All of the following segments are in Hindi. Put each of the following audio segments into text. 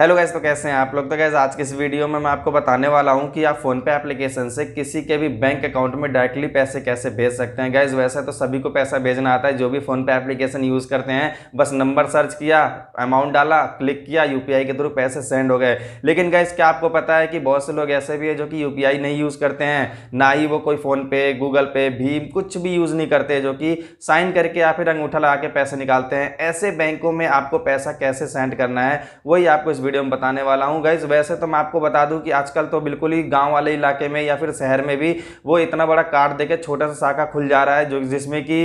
हेलो गैस तो कैसे हैं आप लोग तो गैस आज के इस वीडियो में मैं आपको बताने वाला हूं कि आप फ़ोन पे एप्लीकेशन से किसी के भी बैंक अकाउंट में डायरेक्टली पैसे कैसे भेज सकते हैं गैस वैसे तो सभी को पैसा भेजना आता है जो भी फ़ोन पे एप्लीकेशन यूज़ करते हैं बस नंबर सर्च किया अमाउंट डाला क्लिक किया यू के थ्रू पैसे सेंड हो गए लेकिन गैस क्या आपको पता है कि बहुत से लोग ऐसे भी है जो कि यू नहीं यूज़ करते हैं ना ही वो कोई फ़ोनपे गूगल पे भीम कुछ भी यूज़ नहीं करते जो कि साइन करके या फिर अंगूठा लगा के पैसे निकालते हैं ऐसे बैंकों में आपको पैसा कैसे सेंड करना है वही आपको इस वीडियो में बताने वाला हूँ गाइज वैसे तो मैं आपको बता दूँ कि आजकल तो बिल्कुल ही गाँव वाले इलाके में या फिर शहर में भी वो इतना बड़ा कार्ड देकर छोटा सा शाखा खुल जा रहा है जो जिसमें कि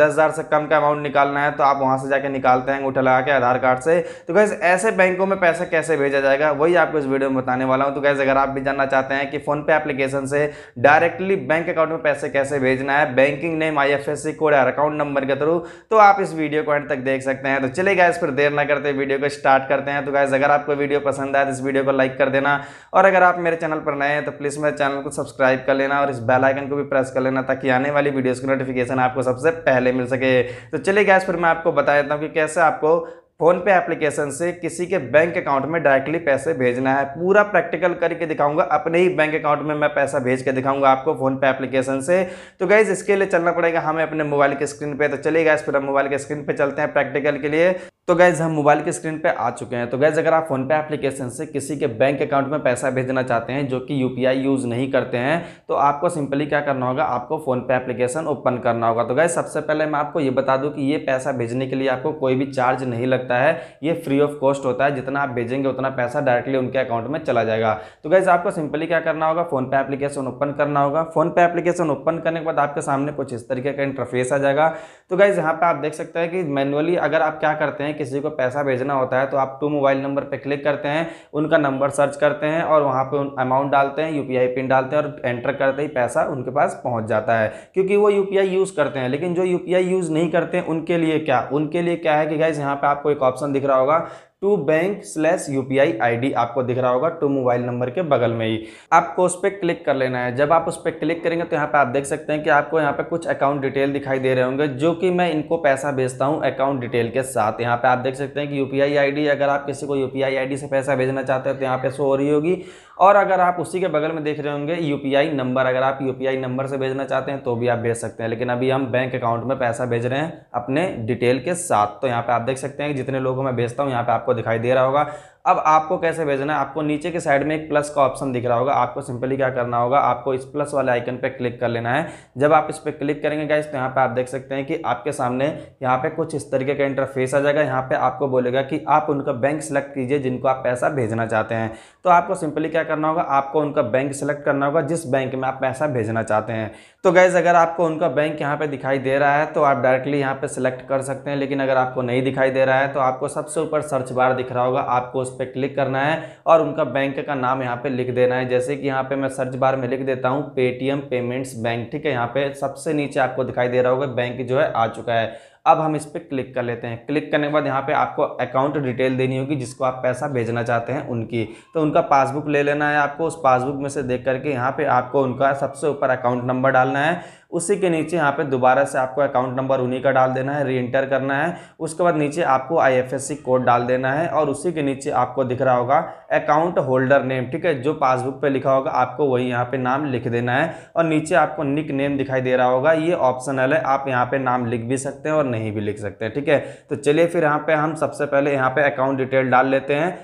दस से कम का अमाउंट निकालना है तो आप वहाँ से जाकर निकालते हैं अंगूठा लगा के आधार कार्ड से तो गैस ऐसे बैंकों में पैसा कैसे भेजा जाएगा वही आपको इस वीडियो में बताने वाला हूँ तो गैस अगर आप भी जानना चाहते हैं कि फ़ोनपे एप्लीकेशन से डायरेक्टली बैंक अकाउंट में पैसे कैसे भेजना है बैंकिंग नेम आईएफएससी कोड और अकाउंट नंबर के थ्रू तो आप इस वीडियो को एंड तक देख सकते हैं तो चले गए फिर देर ना करते वीडियो को स्टार्ट करते हैं तो गैस अगर आपको वीडियो पसंद आए तो इस वीडियो को लाइक कर देना और अगर आप मेरे चैनल पर नए हैं तो प्लीज़ मेरे चैनल को सब्सक्राइब कर लेना और इस बेल आइकन को भी प्रेस कर लेना ताकि आने वाली वीडियोज़ की नोटिफिकेशन आपको सबसे पहले मिल सके तो चलिए गैस फिर मैं आपको बता देता हूँ कि कैसे आपको फोन पे एप्लीकेशन से किसी के बैंक अकाउंट में डायरेक्टली पैसे भेजना है पूरा प्रैक्टिकल करके दिखाऊंगा अपने ही बैंक अकाउंट में मैं पैसा भेज के दिखाऊंगा आपको फोन पे एप्लीकेशन से तो गाइज इसके लिए चलना पड़ेगा हमें अपने मोबाइल के स्क्रीन पे तो चलिए गाइज फिर हम मोबाइल के स्क्रीन पे चलते हैं प्रैक्टिकल के लिए तो गैज़ हम मोबाइल की स्क्रीन पे आ चुके हैं तो गैज़ अगर आप फोनपे एप्लीकेशन से किसी के बैंक अकाउंट में पैसा भेजना चाहते हैं जो कि यूपीआई यूज़ नहीं करते हैं तो आपको सिंपली क्या करना होगा आपको फ़ोनपे एप्लीकेशन ओपन करना होगा तो गैज़ सबसे पहले मैं आपको ये बता दूँ कि ये पैसा भेजने के लिए आपको कोई भी चार्ज नहीं लगता है ये फ्री ऑफ कॉस्ट होता है जितना आप भेजेंगे उतना पैसा डायरेक्टली उनके अकाउंट में चला जाएगा तो गैज़ आपको सिंपली क्या करना होगा फ़ोनपे एप्लीकेशन ओपन करना होगा फ़ोनपे एप्लीकेशन ओपन करने के बाद आपके सामने कुछ इस तरीके का इंटरफेस आ जाएगा तो गैज़ यहाँ पर आप देख सकते हैं कि मैनुअली अगर आप क्या करते हैं किसी को पैसा भेजना होता है तो आप टू मोबाइल नंबर पर क्लिक करते हैं उनका नंबर सर्च करते हैं और वहाँ पर अमाउंट डालते हैं यूपीआई पिन डालते हैं और एंटर करते ही पैसा उनके पास पहुँच जाता है क्योंकि वो यूपीआई यूज़ करते हैं लेकिन जो यूपीआई यूज़ नहीं करते हैं उनके लिए क्या उनके लिए क्या है कि गाइज यहाँ पर आपको एक ऑप्शन दिख रहा होगा to bank slash U P I आपको दिख रहा होगा टू मोबाइल नंबर के बगल में ही आपको उस पर क्लिक कर लेना है जब आप उस पर क्लिक करेंगे तो यहाँ पे आप देख सकते हैं कि आपको यहाँ पे कुछ अकाउंट डिटेल दिखाई दे रहे होंगे जो कि मैं इनको पैसा भेजता हूँ अकाउंट डिटेल के साथ यहाँ पे आप देख सकते हैं कि यू पी अगर आप किसी को यू पी से पैसा भेजना चाहते हैं तो यहाँ पे शो हो रही होगी और अगर आप उसी के बगल में देख रहे होंगे यू नंबर अगर आप यू नंबर से भेजना चाहते हैं तो भी आप भेज सकते हैं लेकिन अभी हम बैंक अकाउंट में पैसा भेज रहे हैं अपने डिटेल के साथ तो यहाँ पर आप देख सकते हैं कि जितने लोगों में भेजता हूँ यहाँ पर आप आपको दिखाई दे रहा होगा अब आपको कैसे भेजना है आपको नीचे के साइड में एक प्लस का ऑप्शन दिख रहा होगा आपको सिंपली क्या करना होगा आपको इस प्लस वाले आइकन पर क्लिक कर लेना है जब आप इस पर क्लिक करेंगे गाइस तो यहाँ पर आप देख सकते हैं कि आपके सामने यहाँ पे कुछ इस तरीके का इंटरफेस आ जाएगा यहाँ पे आपको बोलेगा कि आप उनका बैंक सेलेक्ट कीजिए जिनको आप पैसा भेजना चाहते हैं तो आपको सिंपली क्या करना होगा आपको उनका बैंक सेलेक्ट करना होगा जिस बैंक में आप पैसा भेजना चाहते हैं तो गैस अगर आपको उनका बैंक यहाँ पर दिखाई दे रहा है तो आप डायरेक्टली यहाँ पर सिलेक्ट कर सकते हैं लेकिन अगर आपको नहीं दिखाई दे रहा है तो आपको सबसे ऊपर सर्च बार दिख रहा होगा आपको उस पर क्लिक करना है और उनका बैंक का नाम यहाँ पे लिख देना है जैसे कि यहाँ पे मैं सर्च बार में लिख देता हूँ पेटीएम पेमेंट्स बैंक ठीक है यहाँ पे सबसे नीचे आपको दिखाई दे रहा होगा बैंक जो है आ चुका है अब हम इस पर क्लिक कर लेते हैं क्लिक करने के बाद यहाँ पे आपको अकाउंट डिटेल देनी होगी जिसको आप पैसा भेजना चाहते हैं उनकी तो उनका पासबुक ले लेना है आपको उस पासबुक में से देख करके यहाँ पे आपको उनका सबसे ऊपर अकाउंट नंबर डालना है उसी के नीचे यहाँ पे दोबारा से आपको अकाउंट नंबर उन्हीं का डाल देना है री एंटर करना है उसके बाद नीचे आपको आईएफएससी कोड डाल देना है और उसी के नीचे आपको दिख रहा होगा अकाउंट होल्डर नेम ठीक है जो पासबुक पे लिखा होगा आपको वही यहाँ पे नाम लिख देना है और नीचे आपको निक नेम दिखाई दे रहा होगा ये ऑप्शनल है आप यहाँ पे नाम लिख भी सकते हैं और नहीं भी लिख सकते हैं ठीक है तो चलिए फिर यहाँ पे हम सबसे पहले यहाँ पे अकाउंट डिटेल डाल लेते हैं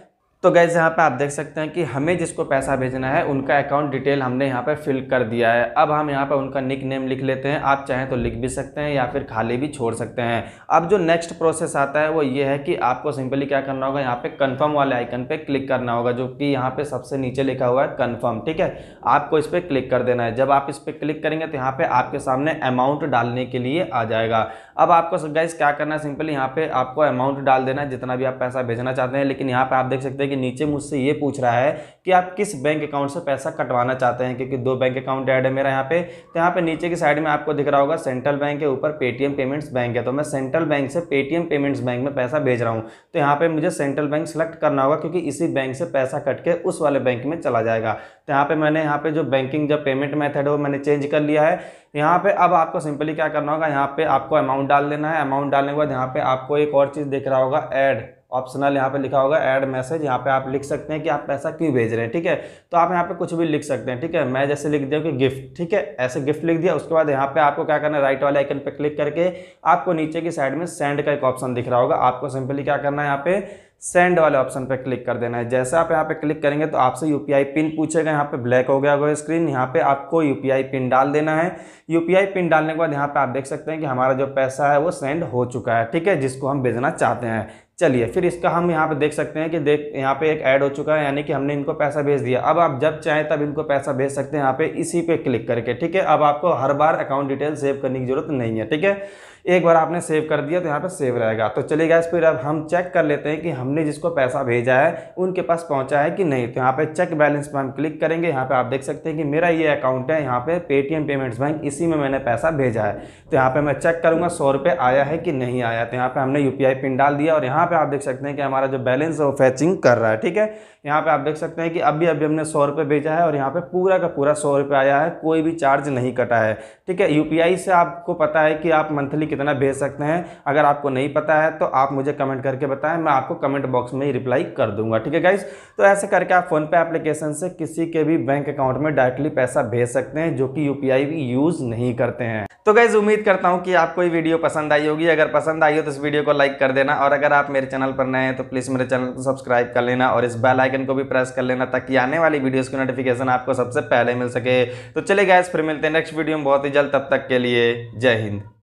तो गैस यहाँ पे आप देख सकते हैं कि हमें जिसको पैसा भेजना है उनका अकाउंट डिटेल हमने यहाँ पे फिल कर दिया है अब हम यहाँ पे उनका निक नेम लिख लेते हैं आप चाहें तो लिख भी सकते हैं या फिर खाली भी छोड़ सकते हैं अब जो नेक्स्ट प्रोसेस आता है वो ये है कि आपको सिंपली क्या करना होगा यहाँ पे कन्फर्म वाले आइकन पर क्लिक करना होगा जो कि यहाँ पर सबसे नीचे लिखा हुआ है कन्फर्म ठीक है आपको इस पर क्लिक कर देना है जब आप इस पर क्लिक करेंगे तो यहाँ पर आपके सामने अमाउंट डालने के लिए आ जाएगा अब आपको गैस क्या करना है सिंपली यहाँ पर आपको अमाउंट डाल देना है जितना भी आप पैसा भेजना चाहते हैं लेकिन यहाँ पर आप देख सकते हैं के नीचे मुझसे ये पूछ रहा है कि आप किस बैंक अकाउंट से पैसा कटवाना चाहते हैं क्योंकि दो बैंक अकाउंट ऐड है मेरा यहाँ पे तो यहाँ पे नीचे की साइड में आपको दिख रहा होगा सेंट्रल बैंक के ऊपर पेटीएम पेमेंट्स बैंक है तो मैं सेंट्रल बैंक से पेटीएम पेमेंट्स बैंक में पैसा भेज रहा हूँ तो यहाँ पर मुझे सेंट्रल बैंक सेलेक्ट करना होगा क्योंकि इसी बैंक से पैसा कट के उस वाले बैंक में चला जाएगा तो यहाँ पर मैंने यहाँ पर जो बैंकिंग जो पेमेंट मैथड है वो मैंने चेंज कर लिया है यहाँ पे अब आपको सिंपली क्या करना होगा यहाँ पे आपको अमाउंट डाल देना है अमाउंट डालने के बाद यहाँ पे आपको एक और चीज़ देख रहा होगा ऐड ऑप्शनल यहाँ पे लिखा होगा ऐड मैसेज यहाँ पे आप लिख सकते हैं कि आप पैसा क्यों भेज रहे हैं ठीक है तो आप यहाँ पे कुछ भी लिख सकते हैं ठीक है मैं जैसे लिख दिया कि गिफ्ट ठीक है ऐसे गिफ्ट लिख दिया उसके बाद यहाँ पे आपको क्या करना है राइट वाले आइकन पे क्लिक करके आपको नीचे की साइड में सेंड का एक ऑप्शन दिख रहा होगा आपको सिंपली क्या करना है यहाँ पे सेंड वाले ऑप्शन पर क्लिक कर देना है जैसे आप यहाँ पे क्लिक करेंगे तो आपसे आई पिन पूछेगा यहाँ पे ब्लैक हो गया होगा स्क्रीन यहाँ पे आपको आई पिन डाल देना है आई पिन डालने के बाद यहाँ पे आप देख सकते हैं कि हमारा जो पैसा है वो सेंड हो चुका है ठीक है जिसको हम भेजना चाहते हैं चलिए फिर इसका हम यहाँ पे देख सकते हैं कि देख यहाँ पे एक ऐड हो चुका है यानी कि हमने इनको पैसा भेज दिया अब आप जब चाहें तब इनको पैसा भेज सकते हैं यहाँ पे इसी पे क्लिक करके ठीक है अब आपको हर बार अकाउंट डिटेल सेव करने की जरूरत नहीं है ठीक है एक बार आपने सेव कर दिया तो यहाँ पर सेव रहेगा तो चलिए गैस फिर अब हम चेक कर लेते हैं कि हमने जिसको पैसा भेजा है उनके पास पहुँचा है कि नहीं तो यहाँ पर चेक बैलेंस पर हम क्लिक करेंगे यहाँ पर आप देख सकते हैं कि मेरा ये अकाउंट है यहाँ पर पेटीएम पेमेंट्स बैंक इसी में मैंने पैसा भेजा है तो यहाँ पर मैं चेक करूँगा सौ आया है कि नहीं आया तो यहाँ पर हमने यू पिन डाल दिया और यहाँ पर आप देख सकते हैं कि हमारा जो बैलेंस है वो फैचिंग कर रहा है ठीक है यहाँ पर आप देख सकते हैं कि अभी अभी हमने सौ भेजा है और यहाँ पर पूरा का पूरा सौ आया है कोई भी चार्ज नहीं कटा है ठीक है यू से आपको पता है कि आप मंथली कितना भेज सकते हैं अगर आपको नहीं पता है तो आप मुझे कमेंट करके बताएं मैं आपको कमेंट बॉक्स में ही रिप्लाई कर दूंगा ठीक है गाइज तो ऐसे करके आप फ़ोनपे एप्लीकेशन से किसी के भी बैंक अकाउंट में डायरेक्टली पैसा भेज सकते हैं जो कि यू भी यूज़ नहीं करते हैं तो गाइज उम्मीद करता हूँ कि आपको ये वीडियो पसंद आई होगी अगर पसंद आई हो तो इस वीडियो को लाइक कर देना और अगर आप मेरे चैनल पर नए हैं तो प्लीज़ मेरे चैनल को सब्सक्राइब कर लेना और इस बेल आइकन को भी प्रेस कर लेना ताकि आने वाली वीडियोस की नोटिफिकेशन आपको सबसे पहले मिल सके तो चले गाइज फिर मिलते हैं नेक्स्ट वीडियो में बहुत ही जल्द तब तक के लिए जय हिंद